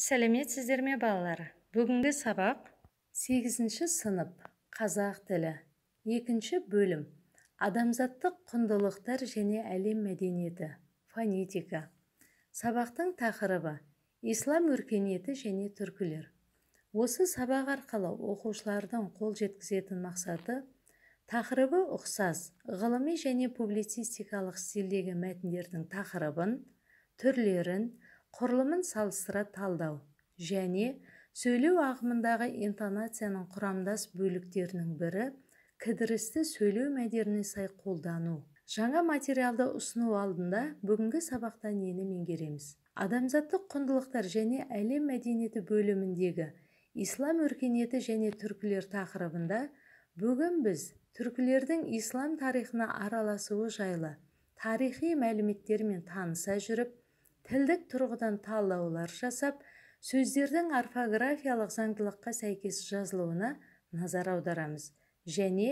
сәлеметсіздер ме балалар бүгінгі сабақ сегізінші сынып қазақ тілі екінші бөлім адамзаттық құндылықтар және әлем мәдениеті фонетика сабақтың тақырыбы ислам өркениеті және түркілер осы сабақ арқылы оқушылардың қол жеткізетін мақсаты тақырыбы ұқсас ғылыми және публицистикалық стильдегі мәтіндердің тақырыбын түрлерін құрылымын салыстыра талдау және сөйлеу ағымындағы интонацияның құрамдас бөліктерінің бірі кідірісті сөйлеу мәдеріне сай қолдану жаңа материалды ұсыну алдында бүгінгі сабақта нені меңгереміз адамзаттық құндылықтар және әлем мәдениеті бөліміндегі ислам өркениеті және түркілер тақырыбында бүгін біз түркілердің ислам тарихына араласуы жайлы тарихи мәліметтермен таныса жүріп тілдік тұрғыдан талдаулар жасап сөздердің орфографиялық заңдылыққа сәйкес жазылуына назар аударамыз және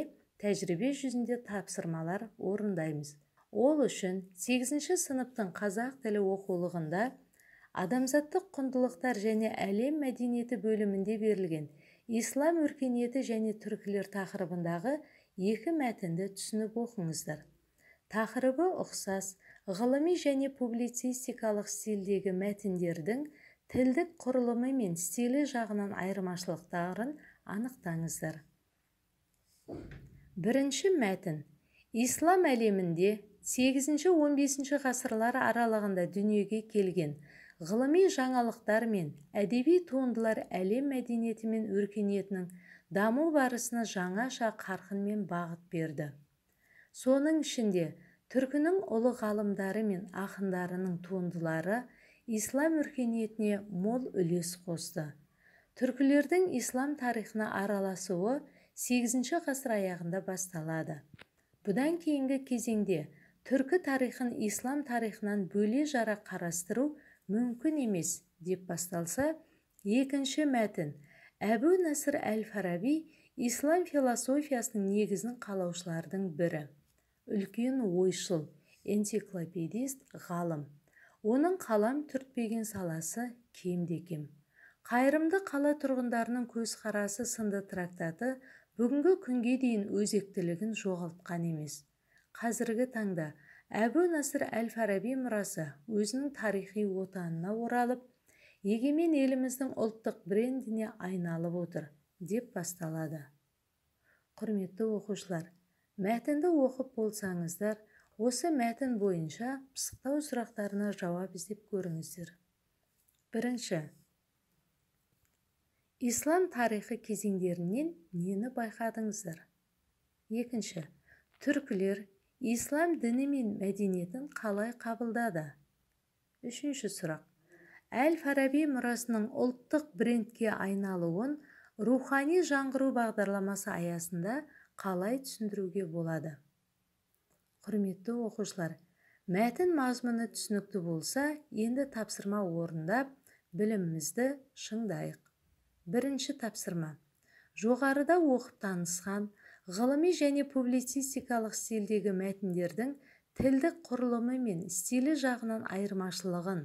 тәжірибе жүзінде тапсырмалар орындаймыз ол үшін 8 сыныптың қазақ тілі оқулығында адамзаттық құндылықтар және әлем мәдениеті бөлімінде берілген ислам өркениеті және түркілер тақырыбындағы екі мәтінді түсініп оқыңыздар тақырыбы ұқсас ғылыми және публицистикалық стильдегі мәтіндердің тілдік құрылымы мен стилі жағынан айырмашылықтарын анықтаңыздар бірінші мәтін ислам әлемінде 8-15 ғасырлар аралығында дүниеге келген ғылыми жаңалықтар мен әдеби туындылар әлем мәдениеті мен өркениетінің даму барысына жаңаша қарқын мен бағыт берді соның ішінде түркінің ұлы ғалымдары мен ақындарының туындылары ислам өркениетіне мол үлес қосты түркілердің ислам тарихына араласуы ші ғасыр аяғында басталады бұдан кейінгі кезеңде түркі тарихын ислам тарихынан бөле жара қарастыру мүмкін емес деп басталса екінші мәтін әбу насыр әл фараби ислам философиясының негізін қалаушылардың бірі үлкен ойшыл энциклопедист ғалым оның қалам түртпеген саласы кемде-кем қайырымды қала тұрғындарының көзқарасы сынды трактаты бүгінгі күнге дейін өзектілігін жоғалтқан емес қазіргі таңда әбу насыр әл фараби мұрасы өзінің тарихи отанына оралып егемен еліміздің ұлттық брендіне айналып отыр деп басталады құрметті оқушылар мәтінді оқып болсаңыздар осы мәтін бойынша пысықтау сұрақтарына жауап іздеп көріңіздер бірінші ислам тарихы кезеңдерінен нені байқадыңыздар екінші түркілер ислам діні мен мәдениетін қалай қабылдады үшінші сұрақ әл фараби мұрасының ұлттық брендке айналуын рухани жаңғыру бағдарламасы аясында қалай түсіндіруге болады құрметті оқушылар мәтін мазмұны түсінікті болса енді тапсырма орындап білімімізді шыңдайық бірінші тапсырма жоғарыда оқып танысқан ғылыми және публицистикалық стильдегі мәтіндердің тілдік құрылымы мен стилі жағынан айырмашылығын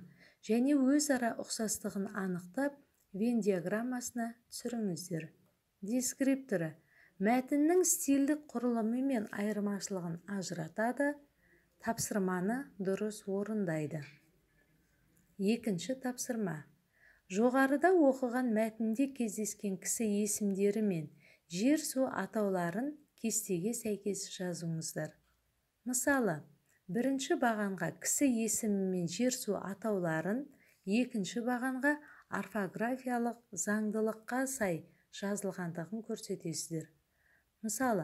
және өзара ұқсастығын анықтап вен диаграммасына түсіріңіздер дескрипторы мәтіннің стильдік құрылымы мен айырмашылығын ажыратады тапсырманы дұрыс орындайды екінші тапсырма жоғарыда оқыған мәтінде кездескен кісі есімдері мен жер су атауларын кестеге сәйкес жазыңыздар мысалы бірінші бағанға кісі есімі мен жер су атауларын екінші бағанға орфографиялық заңдылыққа сай жазылғандығын көрсетесіздер мысалы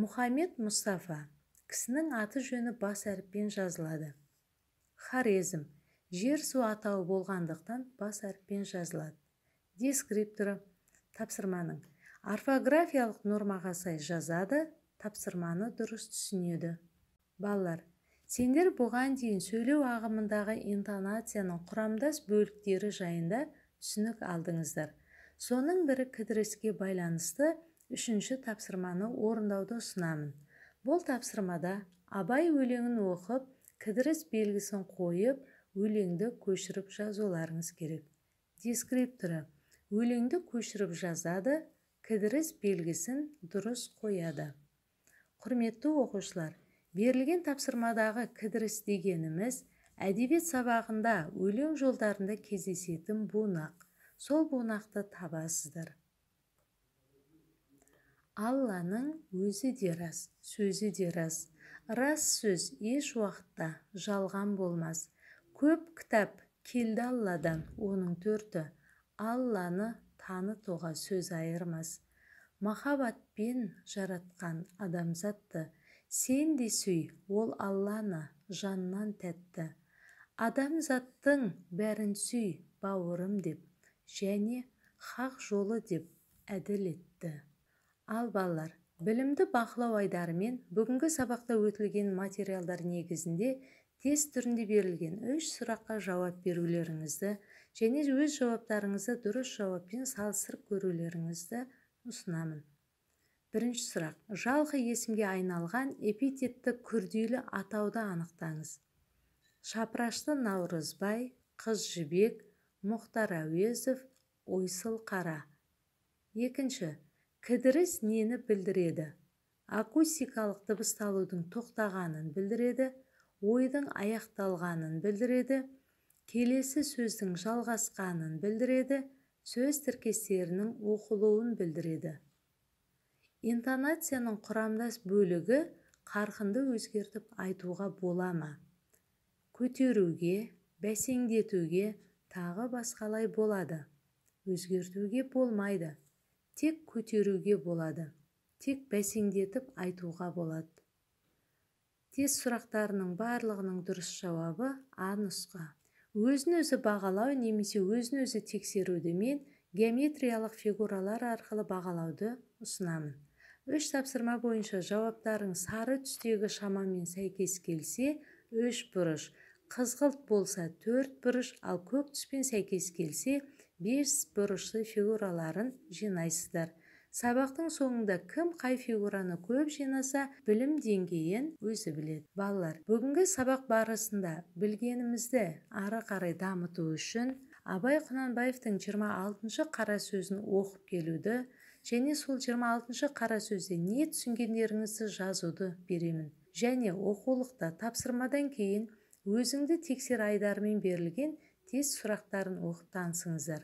мұхаммед мұстафа кісінің аты жөні бас әріппен жазылады Харезм жер су атауы болғандықтан бас әріппен жазылады дескрипторы тапсырманың орфографиялық нормаға сай жазады тапсырманы дұрыс түсінеді балалар сендер бұған дейін сөйлеу ағымындағы интонацияның құрамдас бөліктері жайында түсінік алдыңыздар соның бірі кідіріске байланысты үшінші тапсырманы орындауды ұсынамын бұл тапсырмада абай өлеңін оқып кідіріс белгісін қойып өлеңді көшіріп жазуларыңыз керек дескрипторы өлеңді көшіріп жазады кідіріс белгісін дұрыс қояды құрметті оқушылар берілген тапсырмадағы кідіріс дегеніміз әдебиет сабағында өлең жолдарында кездесетін бунақ сол бунақты табасыздар алланың өзі де рас сөзі де рас рас сөз еш уақытта жалған болмас көп кітап келді алладан оның төрті алланы танытуға тоға сөз айырмас махаббатпен жаратқан адамзатты сен де сүй ол алланы жаннан тәтті адамзаттың бәрін сүй бауырым деп және хақ жолы деп әділ етті ал балалар білімді бақылау айдарымен бүгінгі сабақта өтілген материалдар негізінде тест түрінде берілген үш сұраққа жауап берулеріңізді және өз жауаптарыңызды дұрыс жауаппен салыстырып көрулеріңізді ұсынамын бірінші сұрақ жалқы есімге айналған эпитетті күрделі атауды анықтаңыз шапырашты наурызбай қыз жібек мұхтар әуезов ойсыл қара екінші кідіріс нені білдіреді акустикалық дыбысталудың тоқтағанын білдіреді ойдың аяқталғанын білдіреді келесі сөздің жалғасқанын білдіреді сөз тіркестерінің оқылуын білдіреді интонацияның құрамдас бөлігі қарқынды өзгертіп айтуға бола ма көтеруге бәсеңдетуге тағы басқалай болады өзгертуге болмайды тек көтеруге болады тек бәсеңдетіп айтуға болады тест сұрақтарының барлығының дұрыс жауабы а нұсқа өзін өзі бағалау немесе өзін өзі тексеруді мен геометриялық фигуралар арқылы бағалауды ұсынамын үш тапсырма бойынша жауаптарың сары түстегі шамамен сәйкес келсе үш бұрыш қызғылт болса төрт бұрыш ал көк түспен сәйкес келсе бес бұрышты фигураларын жинайсыздар сабақтың соңында кім қай фигураны көп жинаса білім деңгейін өзі біледі балалар бүгінгі сабақ барысында білгенімізді ары қарай дамыту үшін абай құнанбаевтың 26 қара сөзін оқып келуді және сол 26 қара сөзде не түсінгендеріңізді жазуды беремін және оқулықта тапсырмадан кейін өзіңді тексер айдарымен берілген тез сұрақтарын оқып танысыңыздар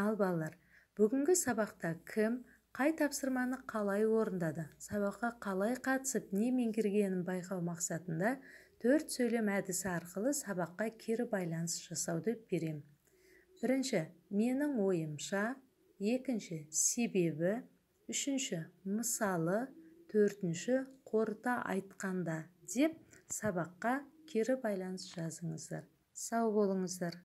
ал балалар бүгінгі сабақта кім қай тапсырманы қалай орындады сабаққа қалай қатысып не меңгергенін байқау мақсатында төрт сөйлем әдісі арқылы сабаққа кері байланыс жасауды берем. бірінші менің ойымша екінші себебі үшінші мысалы төртінші қорыта айтқанда деп сабаққа кері байланыс жазыңыздар сау болыңыздар